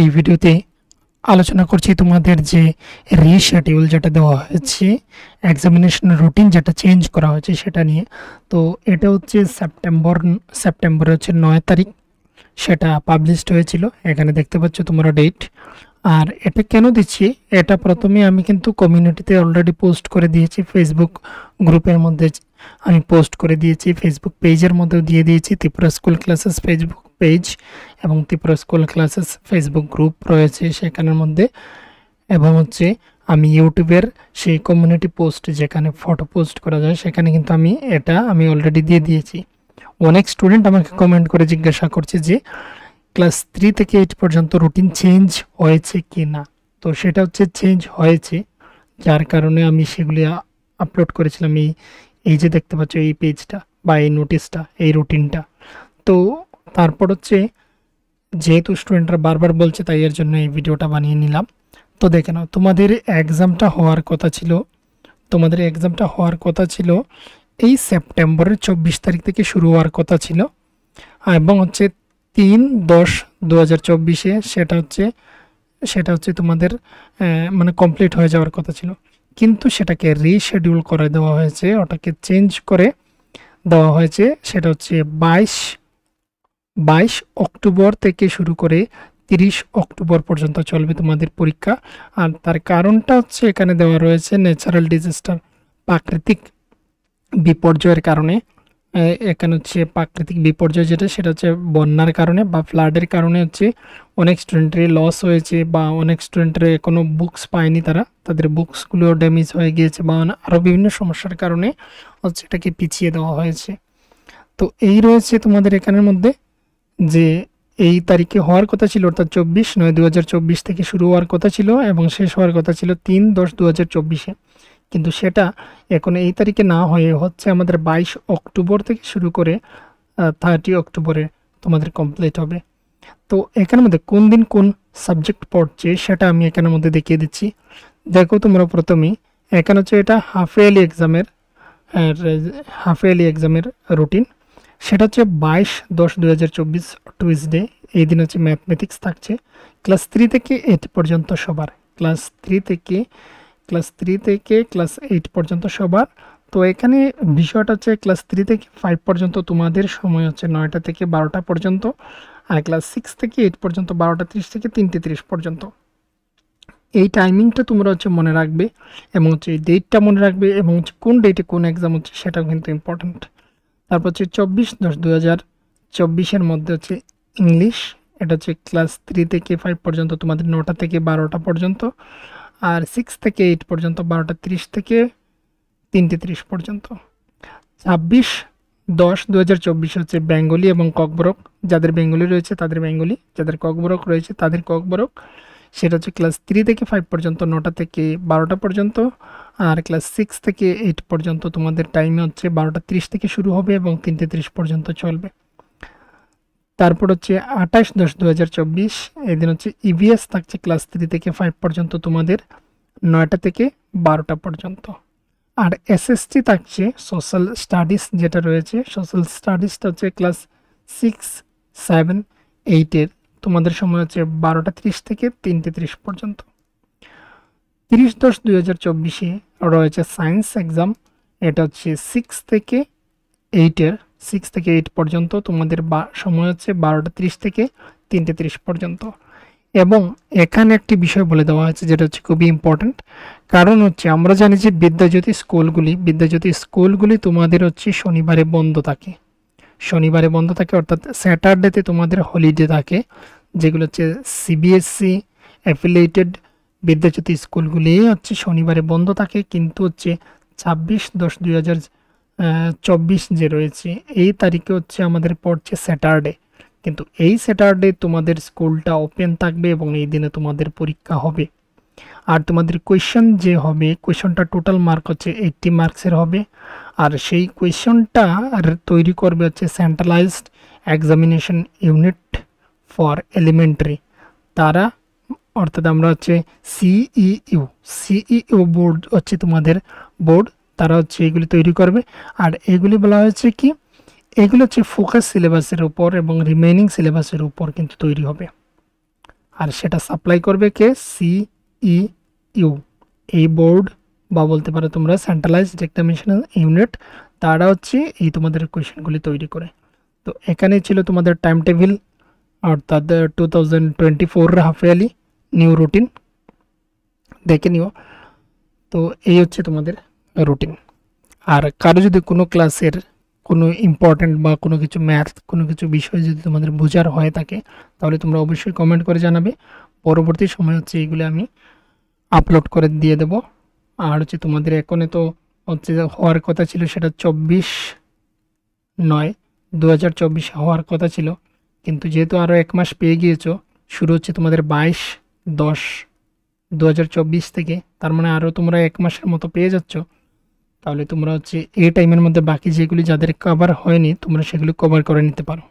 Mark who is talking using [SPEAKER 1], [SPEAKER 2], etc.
[SPEAKER 1] এই ভিডিওতে আলোচনা করছি তোমাদের যে রিশেডিউল যেটা দেওয়া হয়েছে এক্সামিনেশন রুটিন যেটা চেঞ্জ করা হয়েছে সেটা নিয়ে তো এটা হচ্ছে সেপ্টেম্বর সেপ্টেম্বর হচ্ছে নয় তারিখ সেটা পাবলিশড হয়েছিল এখানে দেখতে পাচ্ছ তোমরা ডেট আর এটা কেন দিচ্ছি এটা প্রথমে আমি কিন্তু কমিউনিটিতে অলরেডি পোস্ট করে দিয়েছি ফেসবুক গ্রুপের মধ্যে আমি পোস্ট করে দিয়েছি ফেসবুক পেজের মধ্যেও দিয়ে দিয়েছি Tripura school classes Facebook page এবং Tripura school classes Facebook group রয়েছে সেখানের মধ্যে এবং হচ্ছে আমি ইউটিউবের সেই কমিউনিটি পোস্ট যেখানে ফটো পোস্ট করা যায় সেখানে কিন্তু আমি এটা আমি অলরেডি দিয়ে দিয়েছি অনেক স্টুডেন্ট আমাকে কমেন্ট করে জিজ্ঞাসা করছে যে ক্লাস থ্রি থেকে এইট পর্যন্ত রুটিন চেঞ্জ হয়েছে কি না তো সেটা হচ্ছে চেঞ্জ হয়েছে যার কারণে আমি সেগুলি আপলোড করেছিলাম এই এই যে দেখতে পাচ্ছ এই পেজটা বা এই নোটিশটা এই রুটিনটা তো তারপর হচ্ছে যেহেতু স্টুডেন্টরা বারবার বলছে তাই এর জন্য এই ভিডিওটা বানিয়ে নিলাম তো দেখে নাও তোমাদের এক্সামটা হওয়ার কথা ছিল তোমাদের এক্সামটা হওয়ার কথা ছিল এই সেপ্টেম্বরের চব্বিশ তারিখ থেকে শুরু হওয়ার কথা ছিল এবং হচ্ছে তিন দশ দু হাজার চব্বিশে সেটা হচ্ছে সেটা হচ্ছে তোমাদের মানে কমপ্লিট হয়ে যাওয়ার কথা ছিল কিন্তু সেটাকে রিশেডিউল করে দেওয়া হয়েছে ওটাকে চেঞ্জ করে দেওয়া হয়েছে সেটা হচ্ছে বাইশ বাইশ অক্টোবর থেকে শুরু করে তিরিশ অক্টোবর পর্যন্ত চলবে তোমাদের পরীক্ষা আর তার কারণটা হচ্ছে এখানে দেওয়া রয়েছে ন্যাচারাল ডিজাস্টার প্রাকৃতিক বিপর্যয়ের কারণে এখানে হচ্ছে প্রাকৃতিক বিপর্যয় যেটা সেটা হচ্ছে বন্যার কারণে বা ফ্লাডের কারণে হচ্ছে অনেক স্টুডেন্টের লস হয়েছে বা অনেক স্টুডেন্টের কোনো বুকস পায়নি তারা তাদের বুকসগুলো ড্যামেজ হয়ে গিয়েছে বা আরও বিভিন্ন সমস্যার কারণে হচ্ছে এটাকে পিছিয়ে দেওয়া হয়েছে তো এই রয়েছে তোমাদের এখানের মধ্যে যে এই তারিখে হওয়ার কথা ছিল অর্থাৎ চব্বিশ নয় দু থেকে শুরু হওয়ার কথা ছিল এবং শেষ হওয়ার কথা ছিল তিন দশ দু হাজার চব্বিশে কিন্তু সেটা এখন এই তারিখে না হয়ে হচ্ছে আমাদের বাইশ অক্টোবর থেকে শুরু করে থার্টি অক্টোবরে তোমাদের কমপ্লিট হবে তো এখানের মধ্যে কোন দিন কোন সাবজেক্ট পড়ছে সেটা আমি এখানের মধ্যে দেখিয়ে দিচ্ছি দেখো তোমরা প্রথমেই এখানে হচ্ছে এটা হাফ ইয়ারলি এক্সামের হাফ ইয়ারলি এক্সামের রুটিন সেটা হচ্ছে বাইশ দশ দু হাজার চব্বিশ টুইসডে এই দিন হচ্ছে ম্যাথমেটিক্স থাকছে ক্লাস থ্রি থেকে এইট পর্যন্ত সবার ক্লাস থ্রি থেকে ক্লাস থ্রি থেকে ক্লাস এইট পর্যন্ত সবার তো এখানে বিষয়টা হচ্ছে ক্লাস থ্রি থেকে ফাইভ পর্যন্ত তোমাদের সময় হচ্ছে নয়টা থেকে বারোটা পর্যন্ত আর ক্লাস সিক্স থেকে এইট পর্যন্ত বারোটা তিরিশ থেকে তিনটে তিরিশ পর্যন্ত এই টাইমিংটা তোমরা হচ্ছে মনে রাখবে এবং হচ্ছে ডেটটা মনে রাখবে এবং হচ্ছে কোন ডেটে কোন এক্সাম হচ্ছে সেটাও কিন্তু ইম্পর্ট্যান্ট তারপর হচ্ছে চব্বিশ দশ দু হাজার চব্বিশের মধ্যে হচ্ছে ইংলিশ এটা হচ্ছে ক্লাস থ্রি থেকে ফাইভ পর্যন্ত তোমাদের নটা থেকে বারোটা পর্যন্ত আর সিক্স থেকে এইট পর্যন্ত বারোটা তিরিশ থেকে তিনটে তিরিশ পর্যন্ত ছাব্বিশ দশ দু হাজার চব্বিশ হচ্ছে বেঙ্গলি এবং ককবরক যাদের বেঙ্গলি রয়েছে তাদের বেঙ্গলি যাদের ককবরক রয়েছে তাদের ককবরক সেটা হচ্ছে ক্লাস থ্রি থেকে ফাইভ পর্যন্ত নটা থেকে বারোটা পর্যন্ত আর ক্লাস সিক্স থেকে এইট পর্যন্ত তোমাদের টাইমে হচ্ছে বারোটা তিরিশ থেকে শুরু হবে এবং তিনটে তিরিশ পর্যন্ত চলবে তারপর হচ্ছে আঠাশ দশ দু হাজার চব্বিশ এদিন হচ্ছে ইভিএস e থাকছে ক্লাস থ্রি থেকে ফাইভ পর্যন্ত তোমাদের নয়টা থেকে বারোটা পর্যন্ত আর এসএসটি থাকছে সোশ্যাল স্টাডিজ যেটা রয়েছে সোশ্যাল স্টাডিজটা হচ্ছে ক্লাস সিক্স সেভেন এইটের তোমাদের সময় হচ্ছে বারোটা তিরিশ থেকে তিনটে তিরিশ পর্যন্ত তিরিশ দশ দু হাজার চব্বিশে রয়েছে সায়েন্স এক্সাম এটা হচ্ছে সিক্স থেকে এইটের সিক্স থেকে এইট পর্যন্ত তোমাদের সময় হচ্ছে বারোটা তিরিশ থেকে তিনটে তিরিশ পর্যন্ত এবং এখানে একটি বিষয় বলে দেওয়া হয়েছে যেটা হচ্ছে খুবই ইম্পর্ট্যান্ট কারণ হচ্ছে আমরা জানি যে বিদ্যাজ্যোতি স্কুলগুলি বিদ্যাজ্যোতি স্কুলগুলি তোমাদের হচ্ছে শনিবারে বন্ধ থাকে শনিবারে বন্ধ থাকে অর্থাৎ স্যাটারডেতে তোমাদের হলিডে থাকে যেগুলো হচ্ছে সিবিএসসি অ্যাফিলিয়েটেড e, বিদ্যাজ্যোতি স্কুলগুলি হচ্ছে শনিবারে বন্ধ থাকে কিন্তু হচ্ছে ছাব্বিশ দশ দুই চব্বিশ যে রয়েছে এই তারিখে হচ্ছে আমাদের পড়ছে স্যাটারডে কিন্তু এই স্যাটারডে তোমাদের স্কুলটা ওপেন থাকবে এবং এই দিনে তোমাদের পরীক্ষা হবে আর তোমাদের কোয়েশন যে হবে কোয়েশনটা টোটাল মার্ক হচ্ছে এইটটি মার্কসের হবে আর সেই কোয়েশনটা তৈরি করবে হচ্ছে centralised examination unit for elementary তারা অর্থাৎ আমরা হচ্ছে সিইউ সিইউ বোর্ড হচ্ছে তোমাদের বোর্ড তারা হচ্ছে এগুলি তৈরি করবে আর এগুলি বলা হয়েছে কি এগুলো হচ্ছে ফোকাস সিলেবাসের উপর এবং রিমেনিং সিলেবাসের উপর কিন্তু তৈরি হবে আর সেটা সাপ্লাই করবে কে সিই ইউ e এই বোর্ড বা বলতে পারো তোমরা সেন্ট্রালাইজড এক্সামিনেশন ইউনিট তারা হচ্ছে এই তোমাদের কোয়েশনগুলি তৈরি করে তো এখানে ছিল তোমাদের টাইম টেবিল অর্থাৎ two thousand twenty four half yearly new routine দেখে নিও তো এই হচ্ছে তোমাদের রুটিন আর কারো যদি কোনো ক্লাসের কোনো ইম্পর্ট্যান্ট বা কোনো কিছু ম্যাথ কোনো কিছু বিষয় যদি তোমাদের বোঝার হয় থাকে তাহলে তোমরা অবশ্যই কমেন্ট করে জানাবে পরবর্তী সময় হচ্ছে এইগুলো আমি আপলোড করে দিয়ে দেব আর হচ্ছে তোমাদের এখনে তো হচ্ছে হওয়ার কথা ছিল সেটা চব্বিশ নয় দু হাজার চব্বিশে হওয়ার কথা ছিল কিন্তু যেহেতু আরও এক মাস পেয়ে গিয়েছো শুরু হচ্ছে তোমাদের বাইশ দশ দু থেকে তার মানে আরও তোমরা এক মাসের মতো পেয়ে যাচ্ছ তাহলে তোমরা হচ্ছে এ টাইমের মধ্যে বাকি যেগুলি যাদের কভার হয়নি তোমরা সেগুলি কভার করে নিতে পারো